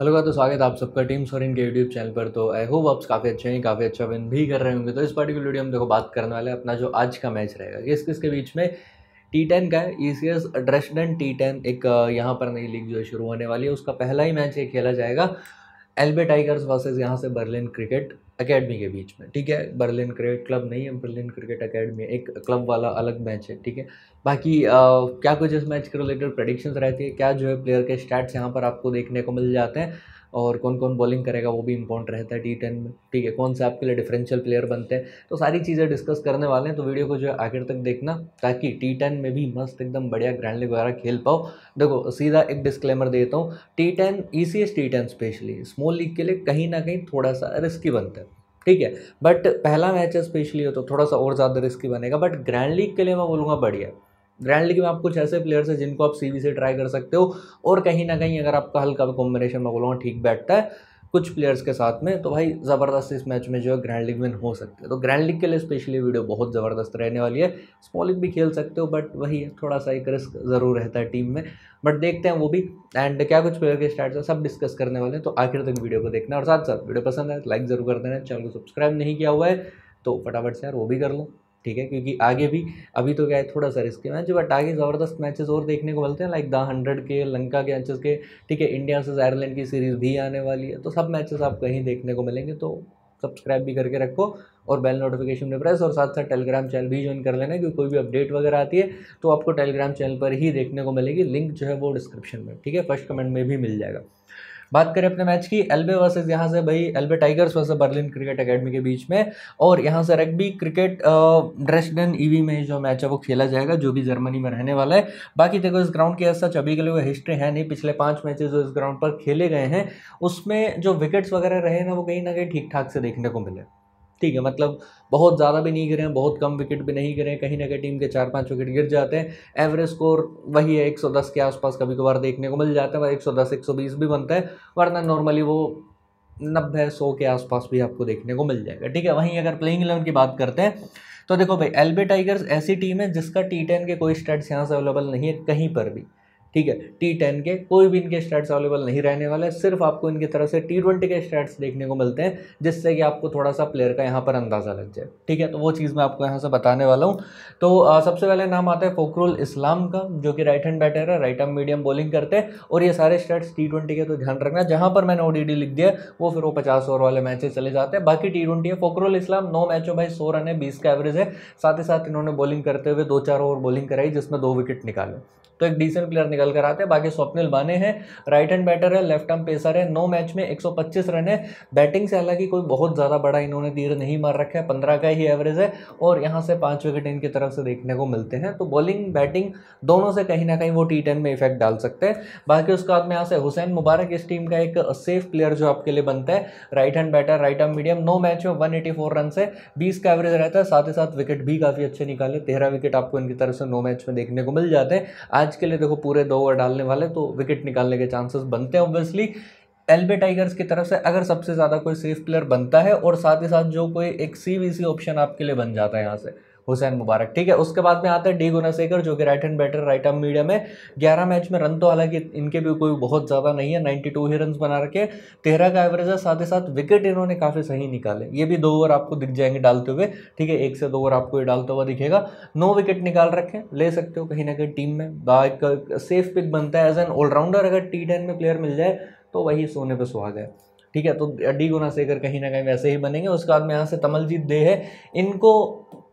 hello का तो स्वागत आप सबका टीम और इनके यूट्यूब चैनल पर तो आई होप आप काफ़ी अच्छे हैं काफ़ी अच्छा विन भी कर रहे होंगे तो इस पर्टिकुलर वीडियो हम देखो बात करने वाले हैं अपना जो आज का मैच रहेगा किस किस के बीच में टी टेन का है E C S Dresden T ten एक यहाँ पर नई लीग जो है शुरू होने वाली है उसका पहला ही मैच ये खेला जाएगा एल्बे टाइगर्स वर्सेज यहाँ से बर्लिन क्रिकेट अकेडमी के बीच में ठीक है बर्लिन क्रिकेट क्लब नहीं है बर्लिन क्रिकेट अकेडमी एक क्लब वाला अलग मैच है ठीक है बाकी आ, क्या कुछ इस मैच के रिलेटेड प्रडिक्शंस रहती है क्या जो है प्लेयर के स्टैट्स यहाँ पर आपको देखने को मिल जाते हैं और कौन कौन बॉलिंग करेगा वो भी इंपॉर्टेंट रहता है टी टेन में ठीक है कौन से आपके लिए डिफरेंशियल प्लेयर बनते हैं तो सारी चीज़ें डिस्कस करने वाले हैं तो वीडियो को जो है आखिर तक देखना ताकि टी टेन में भी मस्त एकदम बढ़िया ग्रैंड लीग वगैरह खेल पाओ देखो सीधा एक डिस्क्लेमर देता हूँ T ten E C S T ten specially small league के लिए कहीं ना कहीं थोड़ा सा रिस्की बनता है ठीक है बट पहला मैच है स्पेशली हो तो थोड़ा सा और ज़्यादा रिस्की बनेगा बट ग्रैंड लीग के लिए मैं बोलूँगा बढ़िया ग्रैंड लीग में आप कुछ ऐसे प्लेयर्स हैं जिनको आप सीवी से ट्राई कर सकते हो और कहीं ना कहीं अगर आपका हल्का कॉम्बिनेशन मैं बोलूँगा ठीक बैठता है कुछ प्लेयर्स के साथ में तो भाई ज़बरदस्त इस मैच में जो है ग्रैंड लीग में हो सकते हैं तो ग्रैंड लीग के लिए स्पेशली वीडियो बहुत ज़बरदस्त रहने वाली है स्मॉल लीग भी खेल सकते हो बट वही है थोड़ा सा एक रिस्क ज़रूर रहता है टीम में बट देखते हैं वो भी एंड क्या कुछ प्लेयर के स्टार्ट सब डिस्कस करने वाले हैं तो आखिर तक वीडियो को देखना और साथ साथ वीडियो पसंद है लाइक ज़रूर कर देना चैनल को सब्सक्राइब नहीं किया हुआ है तो फटाफट से यार वो भी कर लो ठीक है क्योंकि आगे भी अभी तो क्या है थोड़ा सा है मैच बट आगे ज़बरदस्त मैचेस और देखने को मिलते हैं लाइक द हंड्रेड के लंका के मैचेस के ठीक है इंडिया से आयरलैंड की सीरीज़ भी आने वाली है तो सब मैचेस आप कहीं देखने को मिलेंगे तो सब्सक्राइब भी करके रखो और बेल नोटिफिकेशन में प्रेस और साथ साथ टेलीग्राम चैनल भी ज्वाइन कर लेना क्योंकि कोई भी अपडेट वगैरह आती है तो आपको टेलीग्राम चैनल पर ही देखने को मिलेगी लिंक जो है वो डिस्क्रिप्शन में ठीक है फर्स्ट कमेंट में भी मिल जाएगा बात करें अपने मैच की एल्बे वर्सेज यहाँ से भाई Elbe Tigers versus Berlin cricket academy के बीच में और यहाँ से रग्बी क्रिकेट ड्रेसडन ईवी में जो मैच है वो खेला जाएगा जो भी जर्मनी में रहने वाला है बाकी देखो इस ग्राउंड की ऐसा चबी के लिए हिस्ट्री है नहीं पिछले पाँच मैचेस जो इस ग्राउंड पर खेले गए हैं उसमें जो विकेट्स वगैरह रहे ना वो कहीं ना कहीं ठीक ठाक से देखने को मिले ठीक है मतलब बहुत ज़्यादा भी नहीं गिरे बहुत कम विकेट भी नहीं गिरे कहीं ना कहीं टीम के चार पांच विकेट गिर जाते हैं एवरेज स्कोर वही है 110 के आसपास कभी कभार देखने को मिल जाता है 110 120 भी बनता है वरना नॉर्मली वो नब्बे सौ के आसपास भी आपको देखने को मिल जाएगा ठीक है वहीं अगर प्लेइंग इलेवन की बात करते हैं तो देखो भाई एल टाइगर्स ऐसी टीम है जिसका टी टेन के कोई स्टैट्स यहाँ से अवेलेबल नहीं है कहीं पर भी ठीक है टी टेन के कोई भी इनके स्टैट्स अवेलेबल नहीं रहने वाले सिर्फ आपको इनकी तरफ से टी ट्वेंटी के स्टैट्स देखने को मिलते हैं जिससे कि आपको थोड़ा सा प्लेयर का यहाँ पर अंदाज़ा लग जाए ठीक है तो वो चीज़ मैं आपको यहाँ से बताने वाला हूँ तो आ, सबसे पहले नाम आता है फोकरुल इस्लाम का जो कि राइट हैंड बैटर है राइट आर्म मीडियम बॉलिंग करते हैं और ये सारे स्टैट्स टी ट्वेंटी के तो ध्यान रखना जहाँ पर मैंने ओ लिख दिया वो फिर वो पचास ओवर वाले मैचेस चले जाते हैं बाकी टी ट्वेंटी है फोकरुल इस्लाम नौ मैचों भाई सौ रन है बीस का एवरेज है साथ ही साथ इन्होंने बॉलिंग करते हुए दो चार ओवर बॉलिंग कराई जिसमें दो विकेट निकाले तो एक डिसेंट प्लेयर निकल कर आते हैं बाकी स्वप्निल बाने हैं राइट हैंड बैटर है लेफ्ट आर्म पेसर है नौ मैच में 125 रन है बैटिंग से हालांकि कोई बहुत ज़्यादा बड़ा इन्होंने तीर नहीं मार रखा है पंद्रह का ही एवरेज है और यहाँ से पाँच विकेट इनकी तरफ से देखने को मिलते हैं तो बॉलिंग बैटिंग दोनों से कहीं ना कहीं वो टी में इफेक्ट डाल सकते हैं बाकी उसके बाद में यहाँ से हुसैन मुबारक इस टीम का एक सेफ प्लेयर जो आपके लिए बनता है right hand batter right arm medium नौ मैच में वन रन से बीस का एवरेज रहता है साथ ही साथ विकेट भी काफ़ी अच्छे निकाले तेरह विकेट आपको इनकी तरफ से नौ मैच में देखने को मिल जाते हैं आज के लिए देखो पूरे दो ओवर डालने वाले तो विकेट निकालने के चांसेस बनते हैं ऑब्वियसली एलबे टाइगर्स की तरफ से अगर सबसे ज़्यादा कोई सेफ प्लेयर बनता है और साथ ही साथ जो कोई एक सी ऑप्शन आपके लिए बन जाता है यहाँ से हुसैन मुबारक ठीक है उसके बाद में आता है डी गुनासेकर जो कि right hand batter right arm medium है ग्यारह मैच में रन तो हालांकि इनके भी कोई बहुत ज़्यादा नहीं है नाइन्टी टू ही रन बना रखे तेरह का एवरेज है साथ ही साथ विकेट इन्होंने काफ़ी सही निकाले ये भी दो ओवर आपको दिख जाएंगे डालते हुए ठीक है एक से दो ओवर आपको ये डालता हुआ दिखेगा नौ विकेट निकाल रखें ले सकते हो कहीं ना कहीं टीम में एक सेफ पिक बनता है एज एन ऑलराउंडर अगर टी टेन में प्लेयर मिल जाए तो वही सोने पर सुहाग है ठीक है तो डी गुना सेकर कहीं ना कहीं वैसे ही बनेंगे उसके बाद में यहाँ से तमलजीत दे है इनको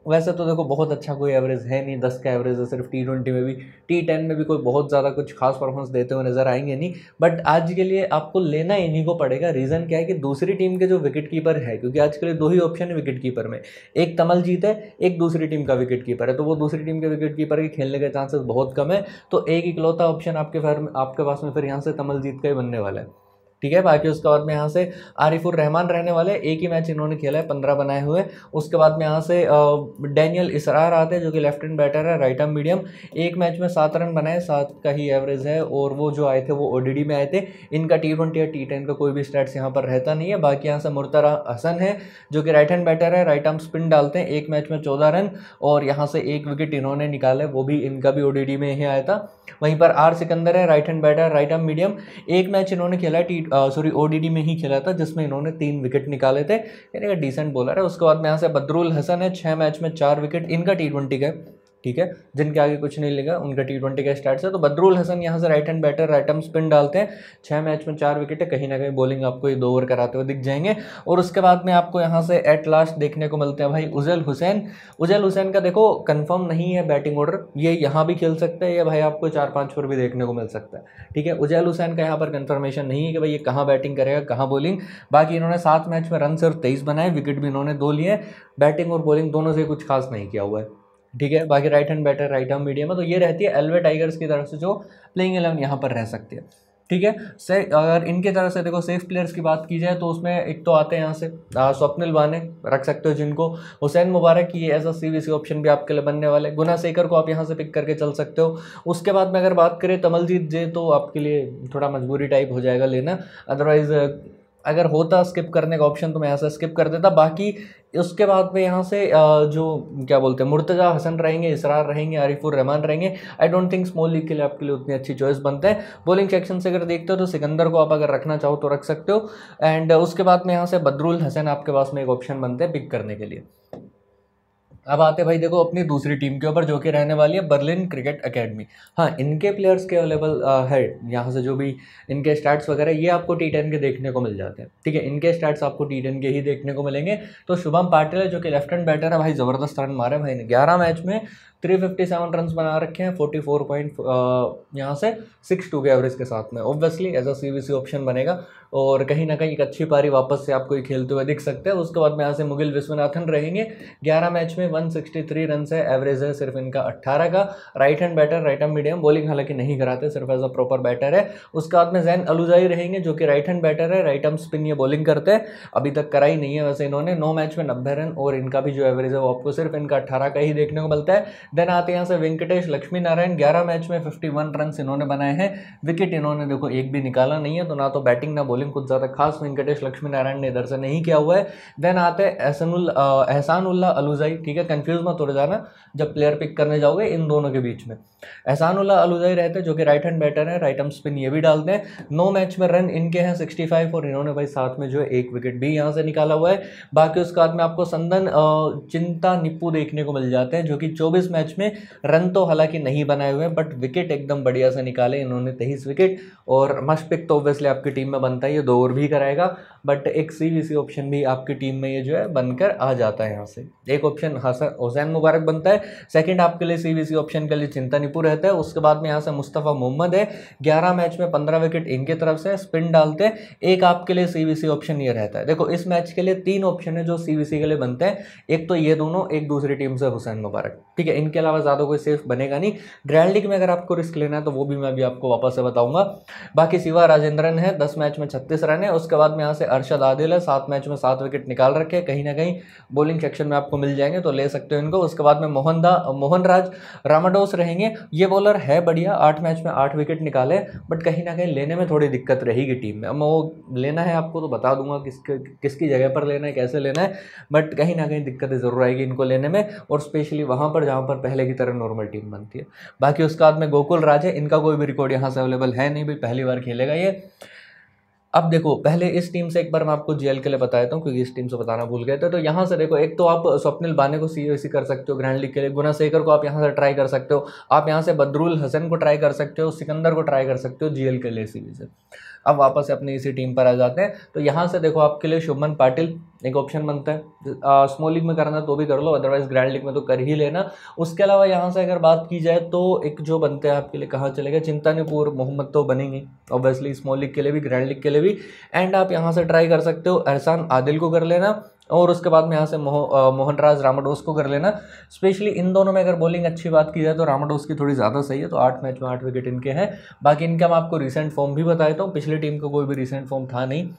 वैसे तो देखो बहुत अच्छा कोई एवरेज है नहीं दस का एवरेज है सिर्फ टी ट्वेंटी में भी टी टेन में भी कोई बहुत ज़्यादा कुछ खास परफॉर्मेंस देते हुए नज़र आएंगे नहीं बट आज के लिए आपको लेना इन्हीं को पड़ेगा रीज़न क्या है कि दूसरी टीम के जो विकेट कीपर है क्योंकि आज के लिए दो ही ऑप्शन है विकेट कीपर में एक तमल जीत है एक दूसरी टीम का विकेट कीपर है तो वो दूसरी टीम के विकेट कीपर के खेलने के चांसेस बहुत कम है तो एक इकलौता ऑप्शन आपके फैर आपके पास में फिर यहाँ से तमल जीत का ही बनने वाला है ठीक है बाकी उसके बाद में यहाँ से आरिफुर रहमान रहने वाले एक ही मैच इन्होंने खेला है पंद्रह बनाए हुए उसके बाद में यहाँ से डैनियल इसरार आते हैं जो कि लेफ्ट हैंड बैटर है राइट हैंड मीडियम एक मैच में सात रन बनाए सात का ही एवरेज है और वो जो आए थे वो ओ में आए थे इनका टी ट्वेंटी या टी टेन का कोई भी स्टैट्स यहाँ पर रहता नहीं है बाकी यहाँ से मुर्तरा हसन है जो कि राइट हैंड बैटर है राइट आर्म स्पिन डालते हैं एक मैच में चौदह रन और यहाँ से एक विकेट इन्होंने निकाले वो भी इनका भी ओ में ही आया था वहीं पर आर सिकंदर है right hand batter right arm medium एक मैच इन्होंने खेला टी सॉरी ओडीडी में ही खेला था जिसमें इन्होंने तीन विकेट निकाले थे यानी डिसेंट बॉलर है उसके बाद में यहाँ से बदरुल हसन है छः मैच में चार विकेट इनका टी ट्वेंटी का ठीक है जिनके आगे कुछ नहीं लेगा उनका टी ट्वेंटी का स्टार्ट है तो बदरुल हसन यहाँ से right hand batter right arm spin डालते हैं छः मैच में चार विकेट है कहीं ना कहीं बॉलिंग आपको ये दो ओवर कराते हुए दिख जाएंगे और उसके बाद में आपको यहाँ से एट लास्ट देखने को मिलते हैं भाई उजैल हुसैन उजैल हुसैन का देखो कन्फर्म नहीं है बैटिंग ऑर्डर ये यहाँ भी खेल सकता है या भाई आपको चार पाँच ओवर भी देखने को मिल सकता है ठीक है उजैल हुसैन का यहाँ पर कन्फर्मेशन नहीं है कि भाई ये कहाँ बैटिंग करेगा कहाँ बॉलिंग बाकी इन्होंने सात मैच में रन सिर्फ तेईस बनाए विकेट भी इन्होंने दो लिए बैटिंग और बॉलिंग दोनों से कुछ खास नहीं किया हुआ है ठीक है बाकी right hand batter right hand medium है तो ये रहती है एलवे टाइगर्स की तरफ से जो प्लेइंग एलेवन यहाँ पर रह सकती है ठीक है से अगर इनके तरफ से देखो सेफ प्लेयर्स की बात की जाए तो उसमें एक तो आते हैं यहाँ से स्वप्निल बाने रख सकते हो जिनको हुसैन मुबारक ये एज अ सी ऑप्शन भी आपके लिए बनने वाले गुना सेकर को आप यहाँ से पिक करके चल सकते हो उसके बाद में अगर बात करें तमलजीत जे तो आपके लिए थोड़ा मजबूरी टाइप हो जाएगा लेना अदरवाइज़ अगर होता स्किप करने का ऑप्शन तो मैं यहाँ से स्किप कर देता बाकी उसके बाद में यहाँ से जो क्या बोलते हैं मुर्तजा हसन रहेंगे इसरार रहेंगे आरिफुर रहमान रहेंगे I don't think small league के लिए आपके लिए उतनी अच्छी चॉइस बनते हैं बॉलिंग सेक्शन से अगर देखते हो तो सिकंदर को आप अगर रखना चाहो तो रख सकते हो एंड उसके बाद में यहाँ से बदरुल हसन आपके पास में एक ऑप्शन बनते हैं पिक करने के लिए अब आते भाई देखो अपनी दूसरी टीम के ऊपर जो कि रहने वाली है बर्लिन क्रिकेट एकेडमी हाँ इनके प्लेयर्स के अवेलेबल है यहाँ से जो भी इनके स्टैट्स वगैरह ये आपको टी टेन के देखने को मिल जाते हैं ठीक है इनके स्टार्ट्स आपको टी टेन के ही देखने को मिलेंगे तो शुभम पाटिल है जो कि लेफ्ट हैंड बैटर है भाई ज़बरदस्त रन मारे भाई ने ग्यारह मैच में थ्री फिफ्टी सेवन रन बना रखे हैं फोर्टी फोर पॉइंट यहाँ से सिक्स टू के एवरेज के साथ में obviously as a C V C option बनेगा और कहीं ना कहीं एक अच्छी पारी वापस से आपको ये खेलते हुए दिख सकते हैं उसके बाद में यहाँ से मुगिल विश्वनाथन रहेंगे ग्यारह मैच में वन सिक्सटी थ्री रन है एवरेज है सिर्फ इनका अट्ठारह का right hand batter right hand medium bowling हालांकि नहीं कराते सिर्फ एज अ प्रॉपर बैटर है उसके बाद में जैन अलुजाई रहेंगे जो कि राइट हैंड बैटर है राइट हैंड स्पिन ये बॉलिंग करते हैं अभी तक कराई नहीं है वैसे इन्होंने नौ मैच में नब्बे रन और इनका भी जो एवरेज है वो आपको सिर्फ इनका अट्ठारह का ही देखने को मिलता है देन आते हैं यहाँ से वेंकटेश लक्ष्मी नारायण ग्यारह मैच में फिफ्टी वन रन इन्होंने बनाए हैं विकेट इन्होंने देखो एक भी निकाला नहीं है तो ना तो बैटिंग ना बॉलिंग कुछ ज़्यादा खास वेंकटेश लक्ष्मी नारायण ने इधर से नहीं किया हुआ है देन आते हैं एहसान उल्ला अलूजाई ठीक है कन्फ्यूज मत हो जाना जब प्लेयर पिक करने जाओगे इन दोनों के बीच में उल्ला अलूजाई रहते हैं जो कि राइट हैंड बैटर है राइट हैंड स्पिन ये भी डालते हैं नौ मैच में रन इनके हैं सिक्सटी फाइव और इन्होंने भाई साथ में जो है एक विकेट भी यहाँ से निकाला हुआ है बाकी उसके बाद में आपको संदन चिंता निप्पू देखने को मिल जाते हैं जो कि चौबीस मैच मैच में रन तो हालांकि नहीं बनाए हुए बट विकेट एकदम बढ़िया से निकाले इन्होंने तेईस विकेट और मस्ट पिक तो ऑब्वियसली आपकी टीम में बनता है ये दो ओवर भी कराएगा बट एक सी ऑप्शन भी आपकी टीम में ये जो है बनकर आ जाता है यहाँ से एक ऑप्शन हसन हुसैन मुबारक बनता है सेकेंड आपके लिए सी ऑप्शन के लिए चिंता निपुर रहता है उसके बाद में यहाँ से मुस्तफ़ा मोहम्मद है ग्यारह मैच में पंद्रह विकेट इनके तरफ से स्पिन डालते हैं एक आपके लिए सी ऑप्शन ये रहता है देखो इस मैच के लिए तीन ऑप्शन है जो सी के लिए बनते हैं एक तो ये दोनों एक दूसरी टीम से हुसैन मुबारक ठीक है इन इनके अलावा ज़्यादा कोई सेफ बनेगा नहीं ग्रैंड में अगर आपको रिस्क लेना है तो वो भी मैं अभी आपको वापस से बताऊंगा बाकी सिवा राजेंद्रन है दस मैच में छत्तीस रन है उसके बाद में यहाँ से अरशद आदिल है सात मैच में सात विकेट निकाल रखे कहीं ना कहीं बॉलिंग सेक्शन में आपको मिल जाएंगे तो ले सकते हो इनको उसके बाद में मोहनदा राज रामाडोस रहेंगे ये बॉलर है बढ़िया आठ मैच में आठ विकेट निकाले बट कहीं ना कहीं लेने में थोड़ी दिक्कत रहेगी टीम में वो लेना है आपको तो बता दूंगा किसकी जगह पर लेना है कैसे लेना है बट कहीं ना कहीं दिक्कतें ज़रूर आएगी इनको लेने में और स्पेशली वहाँ पर जहाँ पर पर पहले की तरह नॉर्मल टीम बनती है बाकी उसके बाद में गोकुल राज है इनका कोई भी रिकॉर्ड यहाँ से अवेलेबल है नहीं भी पहली बार खेलेगा ये अब देखो पहले इस टीम से एक बार मैं आपको जेल के लिए बता देता हूँ क्योंकि इस टीम से बताना भूल गए थे तो यहाँ से देखो एक तो आप स्वप्निल बाने को सी कर सकते हो ग्रैंड लीग के लिए गुना शेखर को आप यहाँ से ट्राई कर सकते हो आप यहाँ से बदरुल हसन को ट्राई कर सकते हो सिकंदर को ट्राई कर सकते हो जीएल के लिए सीरीज से अब वापस अपनी इसी टीम पर आ जाते हैं तो यहाँ से देखो आपके लिए शुभमन पाटिल एक ऑप्शन बनता है स्मॉल लीग में करना तो भी कर लो अदरवाइज ग्रैंड लीग में तो कर ही लेना उसके अलावा यहाँ से अगर बात की जाए तो एक जो बनते हैं आपके लिए कहाँ चले गए चिंतानीपुर मोहम्मद तो बनेंगे ऑब्वियसली स्मॉल लीग के लिए भी ग्रैंड लीग के लिए भी एंड आप यहाँ से ट्राई कर सकते हो एहसान आदिल को कर लेना और उसके बाद में यहाँ से मोह मोहनराज रामाडोस को कर लेना स्पेशली इन दोनों में अगर बॉलिंग अच्छी बात की जाए तो रामाडोस की थोड़ी ज़्यादा सही है तो आठ मैच में आठ विकेट इनके हैं बाकी इनका मैं आपको रिसेंट फॉर्म भी बताया था पिछली टीम का को कोई भी रिसेंट फॉर्म था नहीं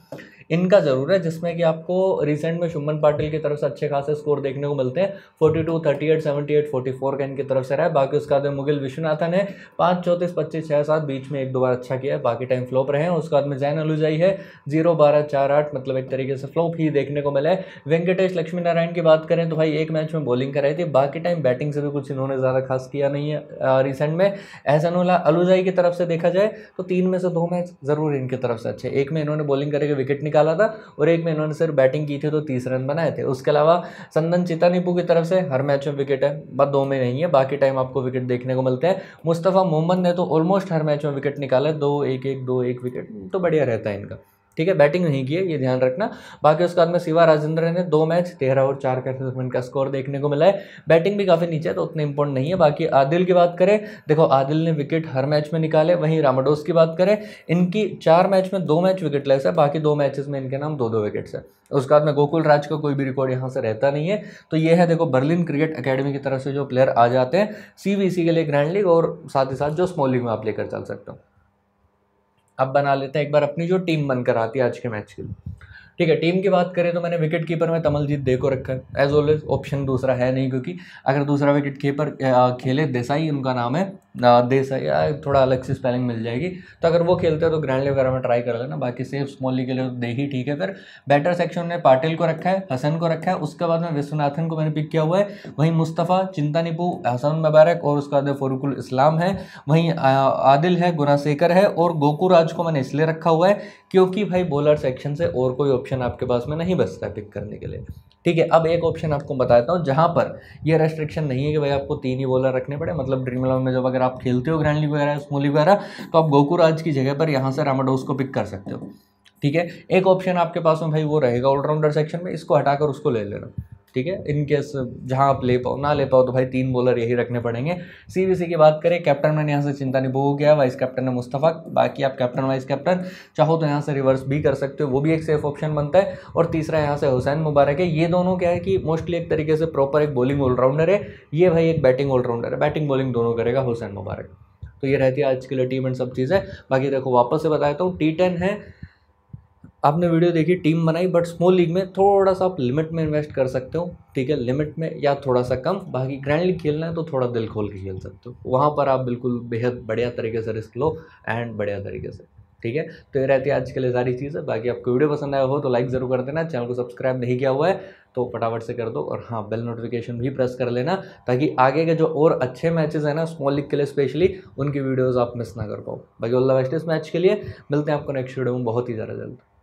इनका ज़रूर है जिसमें कि आपको रिसेंट में शुभन पाटिल की तरफ से अच्छे खासे स्कोर देखने को मिलते हैं forty two thirty eight seventy eight forty four का इनकी तरफ से रहा है बाकी उसका बाद मुगिल विश्वनाथन है पाँच चौंतीस पच्चीस छः सात बीच में एक दो बार अच्छा किया है बाकी टाइम फ्लॉप रहे हैं उसके बाद में जैन अलुजाई है जीरो बारह चार आठ मतलब एक तरीके से फ्लॉप ही देखने को मिला है वेंकटेश लक्ष्मी नारायण की बात करें तो भाई एक मैच में बॉलिंग कराई थी बाकी टाइम बैटिंग से भी कुछ इन्होंने ज़्यादा खास किया नहीं है रिसेंट में एहसन अलुजाई की तरफ से देखा जाए तो तीन में से दो मैच ज़रूर इनकी तरफ से अच्छे एक में इन्होंने बॉलिंग करके विकेट निकाल निकाला था और एक में इन्होंने सिर्फ बैटिंग की थी तो तीस रन बनाए थे उसके अलावा संदन नीपू की तरफ से हर मैच में विकेट है बस दो में नहीं है बाकी टाइम आपको विकेट देखने को मिलते हैं मुस्तफ़ा मोहम्मद ने तो ऑलमोस्ट हर मैच में विकेट निकाला है दो एक एक दो एक विकेट तो बढ़िया रहता है इनका ठीक है बैटिंग नहीं की है ये ध्यान रखना बाकी उसके बाद में शिवा राजेंद्र ने दो मैच तेरह और चार का रन का स्कोर देखने को मिला है बैटिंग भी काफ़ी नीचे है तो उतने इंपॉर्टेंट नहीं है बाकी आदिल की बात करें देखो आदिल ने विकेट हर मैच में निकाले वहीं रामाडोस की बात करें इनकी चार मैच में दो मैच विकेट लेस है बाकी दो मैचेस में इनके नाम दो दो विकेट्स है उसके बाद में गोकुल राज का कोई भी रिकॉर्ड यहाँ से रहता नहीं है तो ये है देखो बर्लिन क्रिकेट अकेडमी की तरफ से जो प्लेयर आ जाते हैं सी के लिए ग्रैंड लीग और साथ ही साथ जो स्मॉल लीग में आप लेकर चल सकते हो अब बना लेते हैं एक बार अपनी जो टीम बनकर आती है आज के मैच के लिए ठीक है टीम की बात करें तो मैंने विकेट कीपर में तमलजीत दे को रखा है एज ऑलवेज ऑप्शन दूसरा है नहीं क्योंकि अगर दूसरा विकेट कीपर खेले देसाई उनका नाम है दे सके थोड़ा अलग सी स्पेलिंग मिल जाएगी तो अगर वो खेलते हैं तो ग्रैंड वगैरह में ट्राई कर लेना बाकी सेफ स्मॉल लीग के लिए तो दे ही ठीक है फिर बैटर सेक्शन में पाटिल को रखा है हसन को रखा है उसके बाद में विश्वनाथन को मैंने पिक किया हुआ है वहीं मुस्तफ़ा चिंता निपू हसन मुबारक और उसके बाद फरूकुल इस्लाम है वहीं आदिल है गुनासेकर है और गोकुराज को मैंने इसलिए रखा हुआ है क्योंकि भाई बॉलर सेक्शन से और कोई ऑप्शन आपके पास में नहीं बचता है पिक करने के लिए ठीक है अब एक ऑप्शन आपको बताता हूँ जहाँ पर ये रेस्ट्रिक्शन नहीं है कि भाई आपको तीन ही बॉलर रखने पड़े मतलब ड्रीम इलेवन में जब अगर आप खेलते हो ग्रैंड लीग वगैरह स्मॉल लीग वगैरह तो आप गोकू राज की जगह पर यहाँ से रामाडोस को पिक कर सकते हो ठीक है एक ऑप्शन आपके पास में भाई वो रहेगा ऑलराउंडर सेक्शन में इसको हटाकर उसको ले लेना ठीक है इनकेस जहाँ आप ले पाओ ना ले पाओ तो भाई तीन बॉलर यही रखने पड़ेंगे सीबीसी की बात करें कैप्टन मैंने यहाँ से चिंता नहीं हो गया वाइस कैप्टन है मुस्तफ़ा बाकी आप कैप्टन वाइस कैप्टन चाहो तो यहाँ से रिवर्स भी कर सकते हो वो भी एक सेफ ऑप्शन बनता है और तीसरा यहाँ से हुसैन मुबारक है ये दोनों क्या है कि मोस्टली एक तरीके से प्रॉपर एक बॉलिंग ऑलराउंडर है ये भाई एक बैटिंग ऑलराउंडर है बैटिंग बॉलिंग दोनों करेगा हुसैन मुबारक तो ये रहती है आज के लिए टीम एंड सब चीज़ें बाकी देखो वापस से बताता हूँ टी टेन है आपने वीडियो देखी टीम बनाई बट स्मॉल लीग में थोड़ा सा आप लिमिट में इन्वेस्ट कर सकते हो ठीक है लिमिट में या थोड़ा सा कम बाकी ग्रैंड लीग खेलना है तो थोड़ा दिल खोल के खेल सकते हो वहाँ पर आप बिल्कुल बेहद बढ़िया तरीके से रिस्क लो एंड बढ़िया तरीके से ठीक है तो ये रहती है आज के लिए सारी चीज़ें बाकी आपको वीडियो पसंद आया हो तो लाइक ज़रूर कर देना चैनल को सब्सक्राइब नहीं किया हुआ है तो फटाफट से कर दो और हाँ बेल नोटिफिकेशन भी प्रेस कर लेना ताकि आगे के जो और अच्छे मैचेस हैं ना स्मॉल लीग के लिए स्पेशली उनकी वीडियोज़ आप मिस ना कर पाओ बाकी ऑल द बेस्ट इस मैच के लिए मिलते हैं आपको नेक्स्ट वीडियो में बहुत ही ज़्यादा जल्द